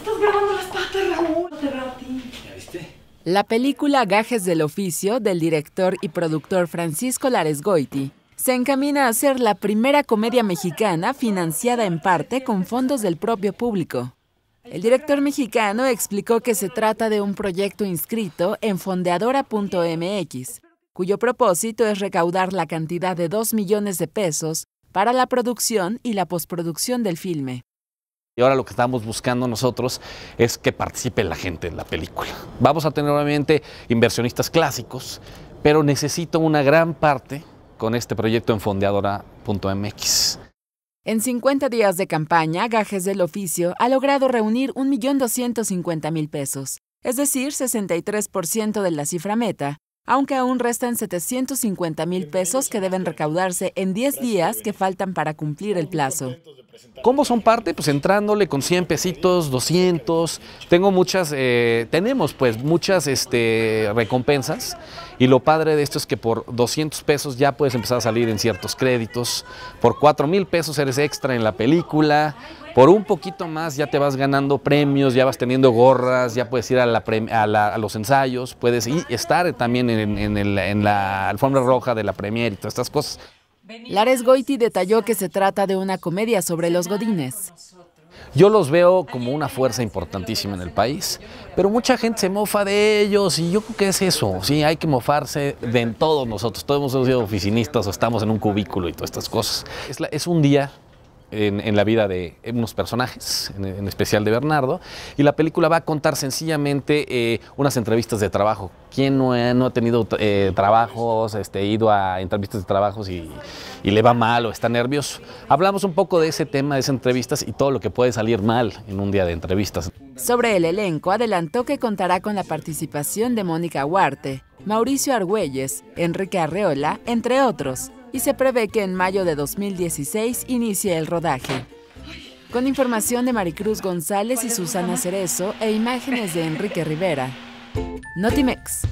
Estás grabando las patas, Raúl. La película Gajes del Oficio del director y productor Francisco Lares Goiti se encamina a ser la primera comedia mexicana financiada en parte con fondos del propio público. El director mexicano explicó que se trata de un proyecto inscrito en fondeadora.mx, cuyo propósito es recaudar la cantidad de 2 millones de pesos para la producción y la postproducción del filme. Y ahora lo que estamos buscando nosotros es que participe la gente en la película. Vamos a tener obviamente inversionistas clásicos, pero necesito una gran parte con este proyecto en fondeadora.mx. En 50 días de campaña, Gajes del Oficio ha logrado reunir 1.250.000 pesos, es decir, 63% de la cifra meta, aunque aún restan 750.000 pesos que deben recaudarse en 10 días que faltan para cumplir el plazo. ¿Cómo son parte? Pues entrándole con 100 pesitos, 200. Tengo muchas, eh, tenemos pues muchas este, recompensas. Y lo padre de esto es que por 200 pesos ya puedes empezar a salir en ciertos créditos. Por 4 mil pesos eres extra en la película. Por un poquito más ya te vas ganando premios, ya vas teniendo gorras, ya puedes ir a, la a, los ensayos, puedes estar también en, en la alfombra roja de la premier y todas estas cosas. Lares Goiti detalló que se trata de una comedia sobre los godines. Yo los veo como una fuerza importantísima en el país, pero mucha gente se mofa de ellos y yo creo que es eso. Sí, hay que mofarse de todos nosotros. Todos hemos sido oficinistas o estamos en un cubículo y todas estas cosas. es un día en, la vida de unos personajes, en, especial de Bernardo, y la película va a contar sencillamente eh, unas entrevistas de trabajo. ¿Quién no, eh, ha, tenido eh, trabajos, este, ido a entrevistas de trabajos y, le va mal o está nervioso? Hablamos un poco de ese tema, de esas entrevistas y todo lo que puede salir mal en un día de entrevistas. Sobre el elenco, adelantó que contará con la participación de Mónica Huarte, Mauricio Argüelles, Enrique Arreola, entre otros y se prevé que en mayo de 2016 inicie el rodaje. Con información de Maricruz González y Susana Cerezo e imágenes de Enrique Rivera. Notimex.